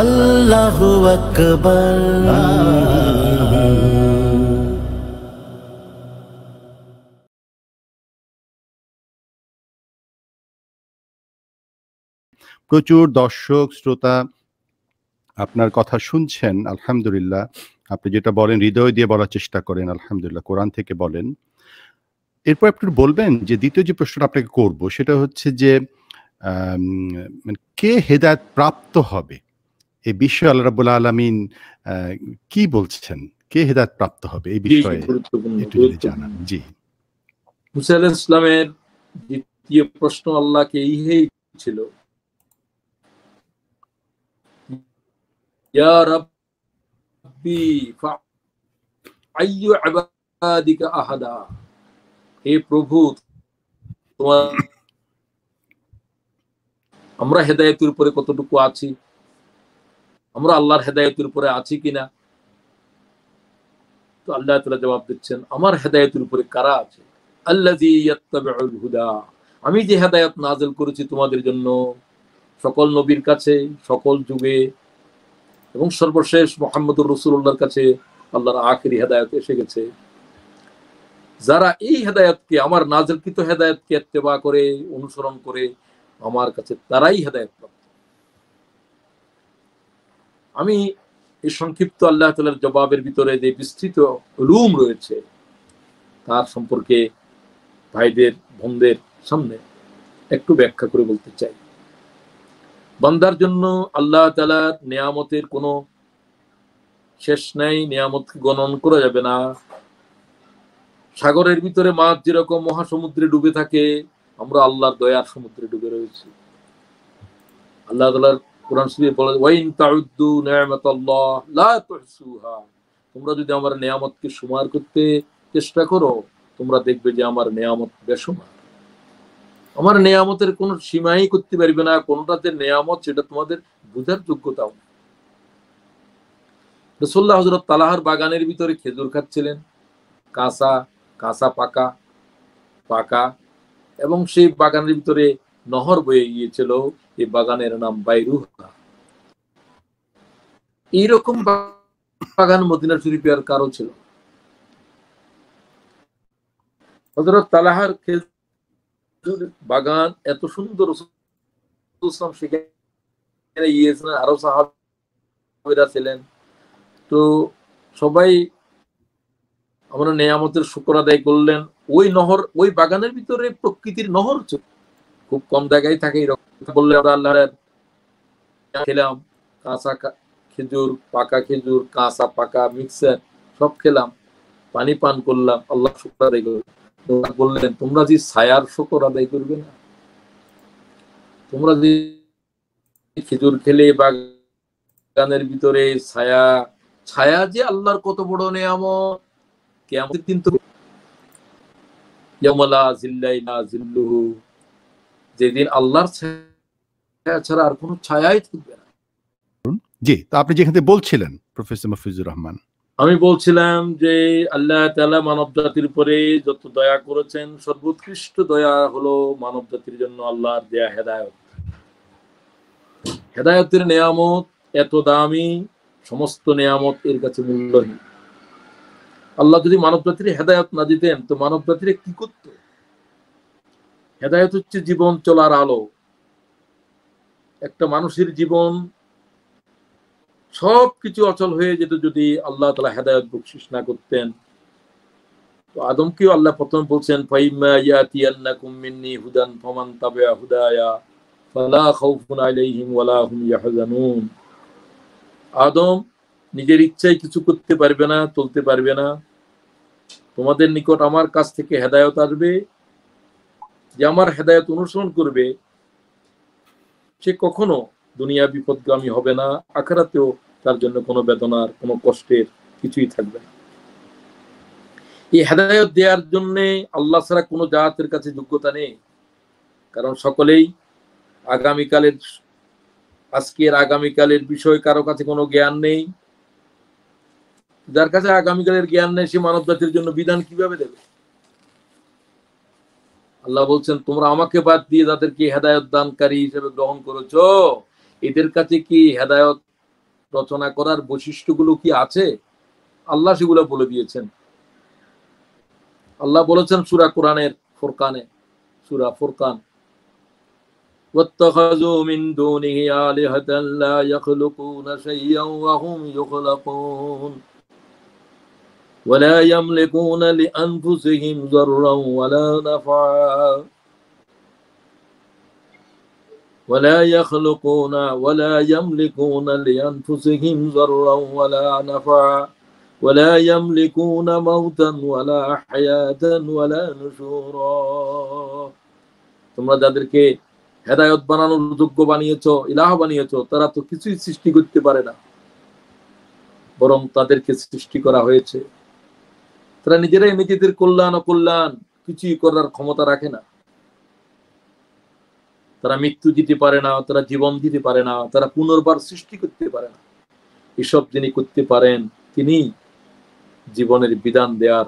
আল্লাহ প্রচুর দর্শক শ্রোতা আপনার কথা শুনছেন আলহামদুলিল্লাহ আপনি যেটা বলেন হৃদয় দিয়ে বলার চেষ্টা করেন আলহামদুলিল্লাহ কোরআন থেকে বলেন এরপর আপনি বলবেন যে দ্বিতীয় যে প্রশ্নটা আপনাকে করব সেটা হচ্ছে যে মানে কে হেদায়ত প্রাপ্ত হবে এই বিশ্ব আল্লাহ রাবুল আলমিন কি বলছেন কে হেদায়ত প্রাপ্ত হবে এই বিষয়ে একটু যদি জানান জি ইসলামের দ্বিতীয় প্রশ্ন আল্লাহকে ছিল ইয়া রাব্বি আইয়ু আহাদা হে প্রভু তোমার আমরা হেদায়েতের উপরে কতটুকু আছি আমরা আল্লাহর হেদায়তের উপরে আছি কিনা তো আল্লাহ তালা জবাব দিচ্ছেন আমার হেদায়তের উপরে কারা আছে আমি যে হেদায়ত নাজল করেছি তোমাদের জন্য সকল নবীর কাছে সকল যুগে এবং সর্বশেষ মোহাম্মদুর রসুল্লাহর কাছে আল্লাহর আখেরি হেদায়ত এসে গেছে যারা এই হেদায়তকে আমার নাজলকৃত হেদায়তকে এত্তেবা করে অনুসরণ করে আমার কাছে তারাই হেদায়ত আমি এই সংক্ষিপ্ত আল্লাহ তালার জবাবের ভিতরে যে বিস্তৃত রুম রয়েছে তার সম্পর্কে ভাইদের বোনদের সামনে একটু ব্যাখ্যা করে বলতে চাই বান্দার জন্য আল্লাহ তালার নিয়ামতের কোনো শেষ নাই নিয়ামত গণন করা যাবে না সাগরের ভিতরে মাছ যেরকম মহাসমুদ্রে ডুবে থাকে আমরা আল্লাহর দয়ার সমুদ্রে ডুবে রয়েছি আল্লাহ তালার কোরআন শরীফ বলে ওয়াইন তাউদ্দু নিয়ামাতাল্লাহ লা তুহসুহা তোমরা যদি আমার নিয়ামতকে সুমার করতে চেষ্টা করো তোমরা দেখবে যে আমার নিয়ামত বেসমার আমার নিয়ামতের কোন সীমাই করতে পারবে না কোনটা যে নিয়ামত সেটা তোমাদের বুঝার যোগ্যতাও রসোল্লা হজরত তালাহার বাগানের ভিতরে খেজুর খাচ্ছিলেন কাঁচা কাঁচা পাকা পাকা এবং সেই বাগানের ভিতরে নহর বয়ে গিয়েছিল এই বাগানের নাম বাইরুহা এইরকম বাগান মদিনা শরীফে আর কারো ছিল হজরত তালাহার খেজুর বাগান এত সুন্দর সেখানে গিয়েছিলেন আরো সাহাবিরা ছিলেন তো সবাই আমরা নেয়ামতের শুক্র আদায় করলেন ওই নহর ওই বাগানের ভিতরে প্রকৃতির নহর ছিল খুব কম জায়গায় থাকে এরকম বললে আমরা আল্লাহর খেলাম কাঁচা খেজুর পাকা খেজুর কাঁচা পাকা মিক্সার সব খেলাম পানি পান করলাম আল্লাহ শুক্র আদায় করলাম বললেন তোমরা যে ছায়ার শুকর আদায় করবে না তোমরা যে খেজুর খেলে বা গানের ভিতরে ছায়া ছায়া যে আল্লাহর কত বড় নেয়াম কেমন কিন্তু জিল্লাই না জিল্লুহু যেদিন আল্লাহর ছায়া ছাড়া আর কোনো ছায়াই থাকবে না জি তা আপনি যেখানে বলছিলেন প্রফেসর মফিজুর রহমান আমি বলছিলাম যে আল্লাহ তালা মানব জাতির উপরে যত দয়া করেছেন সর্বোৎকৃষ্ট দয়া হলো মানব জাতির জন্য আল্লাহর দেয়া হেদায়ত হেদায়তের নিয়ামত এত দামি সমস্ত নিয়ামত এর কাছে মূল্যহীন আল্লাহ যদি মানব জাতির হেদায়ত না দিতেন তো মানব জাতির কি করতো হেদায়ত হচ্ছে জীবন চলার আলো একটা মানুষের জীবন সব কিছু অচল হয়ে যেত যদি আল্লাহ তালা হেদায়ত বকশিস না করতেন তো আদমকেও আল্লাহ প্রথম বলছেন হুদান আদম নিজের ইচ্ছায় কিছু করতে পারবে না চলতে পারবে না তোমাদের নিকট আমার কাছ থেকে হেদায়ত আসবে যে আমার হেদায়ত অনুসরণ করবে সে কখনো দুনিয়া বিপদগামী হবে না আখারাতেও তার জন্য কোনো বেদনার কোনো কষ্টের কিছুই থাকবে না এই হেদায়ত দেওয়ার জন্য আল্লাহ ছাড়া কোনো জাহাতের কাছে যোগ্যতা নেই কারণ সকলেই আগামীকালের আজকের আগামীকালের বিষয় কারো কাছে কোনো জ্ঞান নেই যার কাছে আগামীকালের জ্ঞান নেই সে মানব জাতির জন্য বিধান কিভাবে দেবে আল্লাহ বলছেন তোমরা আমাকে বাদ দিয়ে যাদেরকে হেদায়ত দানকারী হিসেবে গ্রহণ করেছ এদের কাছে কি হেদায়ত রচনা করার বৈশিষ্ট্যগুলো কি আছে আল্লাহ সেগুলো বলে দিয়েছেন আল্লাহ বলেছেন সুরা কোরআনের ফোরকানে সুরা ফোরকান واتخذوا من دونه آلهة لا يخلقون شيئا وهم يخلقون ولا يملكون لأنفسهم ضرا ولا نفعا ولا يخلقون ولا يملكون لأنفسهم ضرا ولا نفعا ولا يملكون موتا ولا حياة ولا نشورا তোমরা যাদেরকে হেদায়ত বানানোর যোগ্য বানিয়েছ ইলাহ বানিয়েছ তারা তো কিছুই সৃষ্টি করতে পারে না বরং তাদেরকে সৃষ্টি করা হয়েছে তারা নিজেরাই নিজেদের কল্যাণ অকল্যাণ কিছুই করার ক্ষমতা রাখে না তারা মৃত্যু দিতে পারে না তারা জীবন দিতে পারে না তারা পুনর্বার সৃষ্টি করতে পারে না এসব যিনি করতে পারেন তিনি জীবনের বিধান দেওয়ার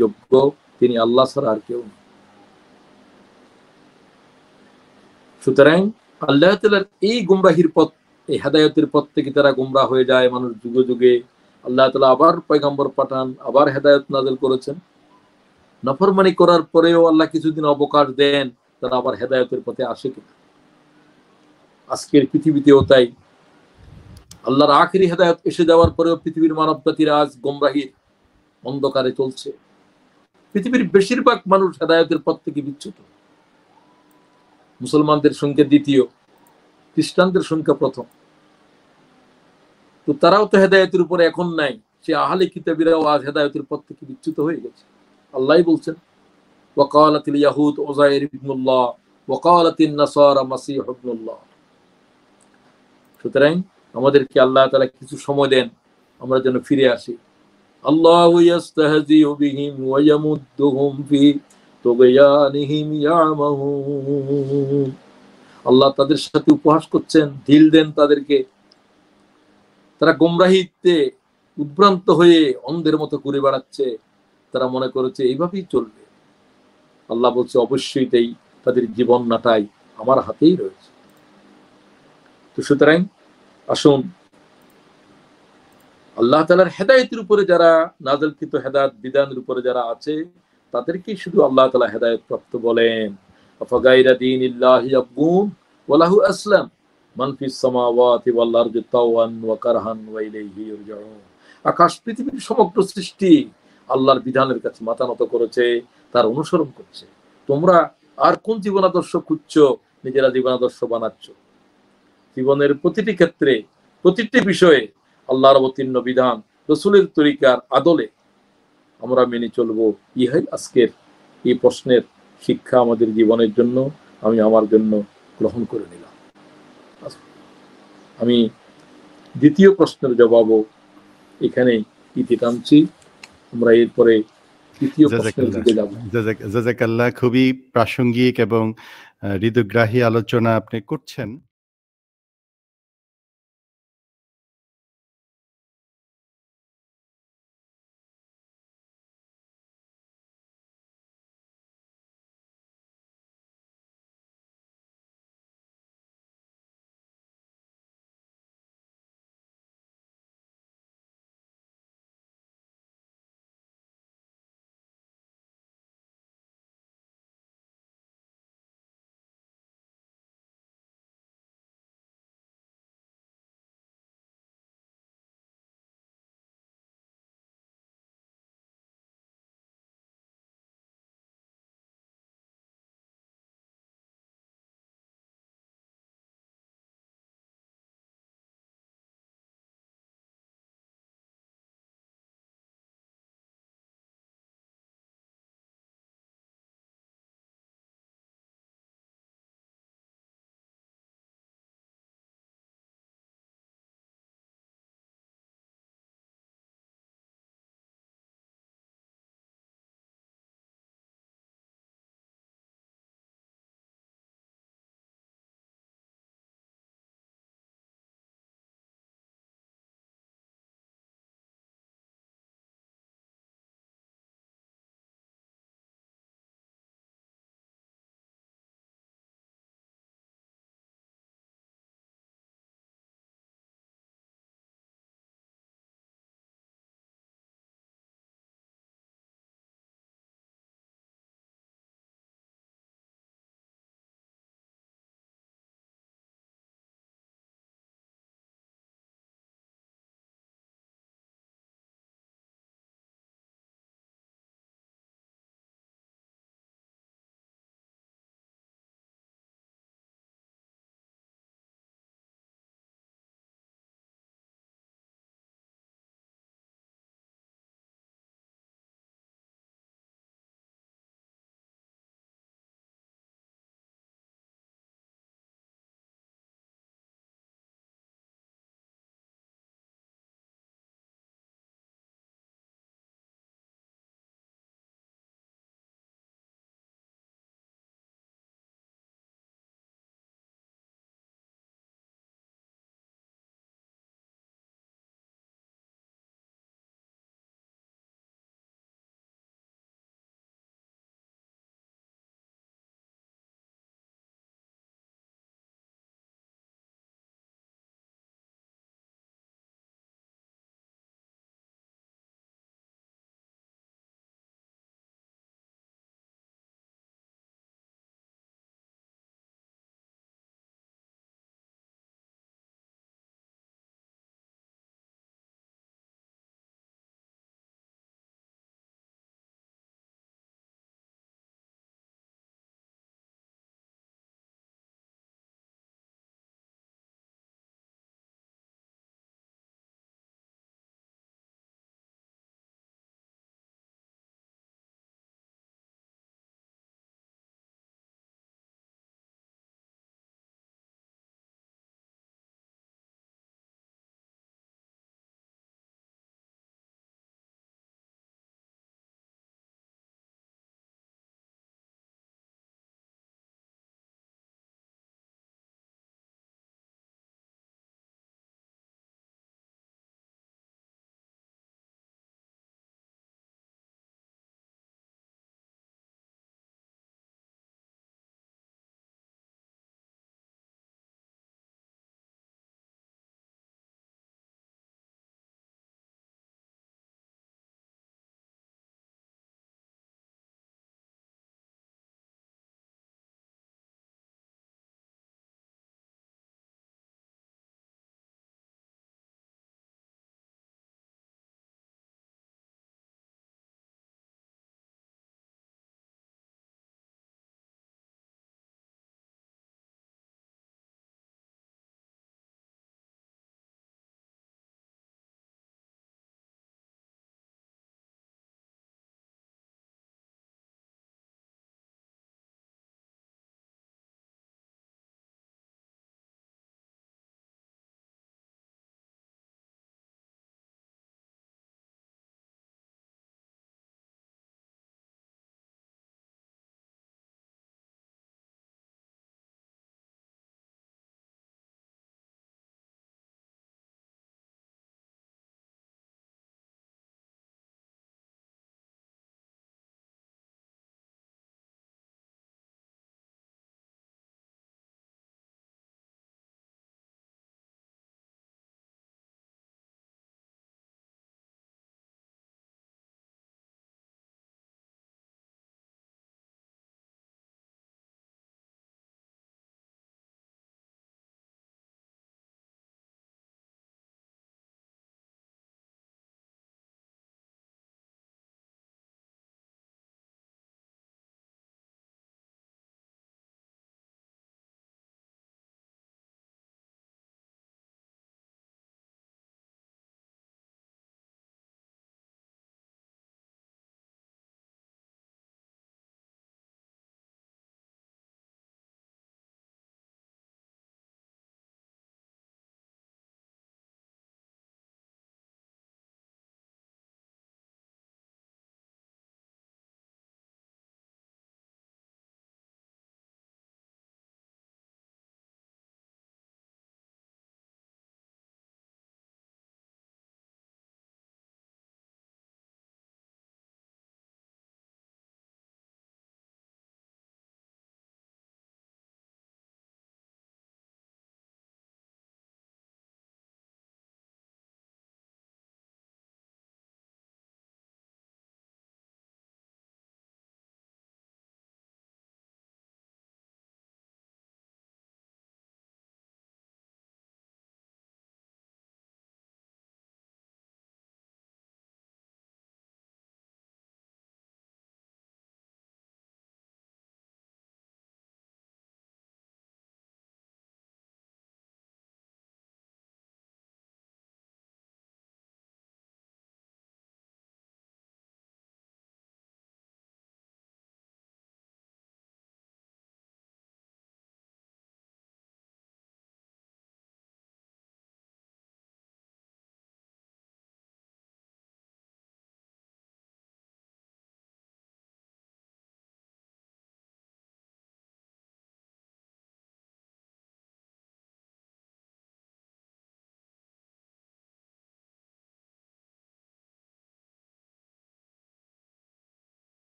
যোগ্য তিনি আল্লাহ সারা আর কেউ সুতরাং আল্লাহ তালার এই গুমরাহির পথ এই হেদায়তের পথ থেকে তারা গুমরা হয়ে যায় মানুষ যুগে যুগে আল্লাহ তালা আবার পয়গম্বর পাঠান আবার হেদায়ত নাজেল করেছেন নফরমানি করার পরেও আল্লাহ কিছুদিন অবকাশ দেন তারা আবার হেদায়তের পথে আসে কিনা আজকের পৃথিবীতেও তাই আল্লাহর আখেরি হেদায়ত এসে যাওয়ার পরেও পৃথিবীর মানব জাতির আজ গোমরাহির অন্ধকারে চলছে পৃথিবীর বেশিরভাগ মানুষ হেদায়তের পথ থেকে বিচ্যুত মুসলমানদের সংখ্যা দ্বিতীয় খ্রিস্টানদের সংখ্যা প্রথম তো তারাও তো হেদায়তের উপরে এখন নাই সে আহলে কিতাবিরাও আজ হেদায়তের পথ থেকে বিচ্যুত হয়ে গেছে আল্লাহ বলছেন وقالت اليهود عزير ابن الله وقالت النصارى مسيح সুতরাং আমাদেরকে আল্লাহ তাআলা কিছু সময় দেন আমরা যেন ফিরে আসি আল্লাহ ইয়াস্তাহজিউ বিহিম ওয়া ইয়ামুদ্দুহুম ফি তুগয়ানিহিম ইয়ামাহুন আল্লাহ তাদের সাথে উপহাস করছেন ঢিল দেন তাদেরকে তারা গোমরাহিতে উদ্ভ্রান্ত হয়ে অন্ধের মতো ঘুরে বেড়াচ্ছে তারা মনে করেছে এইভাবেই চলবে আল্লাহ বলছে অবশ্যই তাই তাদের জীবন নাটাই আমার হাতেই রয়েছে তো সুতরাং আসুন আল্লাহ তালার হেদায়তের উপরে যারা নাজলকৃত হেদায়ত বিধানের উপরে যারা আছে তাদেরকে শুধু আল্লাহ তালা হেদায়ত প্রাপ্ত বলেন আফগাইরা দিন ইল্লাহি আব্বুন আসলাম আকাশ পৃথিবীর সমগ্র সৃষ্টি আল্লাহর বিধানের কাছে মাথা নত করেছে তার অনুসরণ করছে তোমরা আর কোন জীবনাদর্শ খুঁজছ নিজেরা জীবনাদর্শ বানাচ্ছ জীবনের প্রতিটি ক্ষেত্রে প্রতিটি বিষয়ে আল্লাহর অবতীর্ণ বিধান রসুলের তরিকার আদলে আমরা মেনে চলব ইহাই আজকের এই প্রশ্নের শিক্ষা আমাদের জীবনের জন্য আমি আমার জন্য গ্রহণ করে নিলাম আমি দ্বিতীয় প্রশ্নের জবাবও এখানে ইতি টানছি আমরা এরপরে জাজাকাল্লাহ খুবই প্রাসঙ্গিক এবং হৃদয়গ্রাহী আলোচনা আপনি করছেন